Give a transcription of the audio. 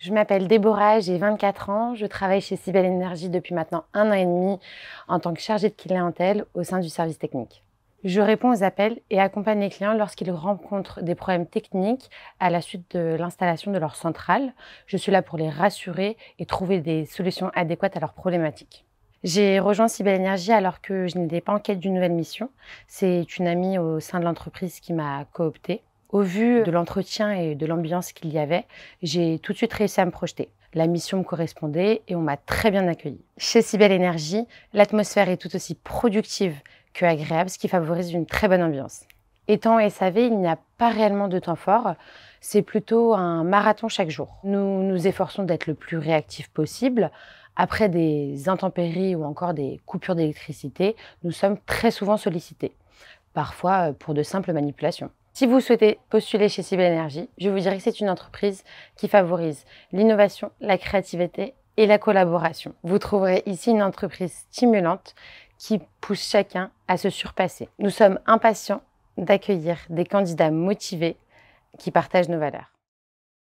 Je m'appelle Déborah, j'ai 24 ans. Je travaille chez Cybelle Energy depuis maintenant un an et demi en tant que chargée de clientèle au sein du service technique. Je réponds aux appels et accompagne les clients lorsqu'ils rencontrent des problèmes techniques à la suite de l'installation de leur centrale. Je suis là pour les rassurer et trouver des solutions adéquates à leurs problématiques. J'ai rejoint Cybelle Energy alors que je n'étais pas en quête d'une nouvelle mission. C'est une amie au sein de l'entreprise qui m'a cooptée. Au vu mmh. de l'entretien et de l'ambiance qu'il y avait, j'ai tout de suite réussi à me projeter. La mission me correspondait et on m'a très bien accueilli. Chez Cybelle Énergie, l'atmosphère est tout aussi productive que agréable, ce qui favorise une très bonne ambiance. Étant SAV, il n'y a pas réellement de temps fort, c'est plutôt un marathon chaque jour. Nous nous efforçons d'être le plus réactif possible. Après des intempéries ou encore des coupures d'électricité, nous sommes très souvent sollicités parfois euh, pour de simples manipulations. Si vous souhaitez postuler chez Cibel Energy, je vous dirais que c'est une entreprise qui favorise l'innovation, la créativité et la collaboration. Vous trouverez ici une entreprise stimulante qui pousse chacun à se surpasser. Nous sommes impatients d'accueillir des candidats motivés qui partagent nos valeurs.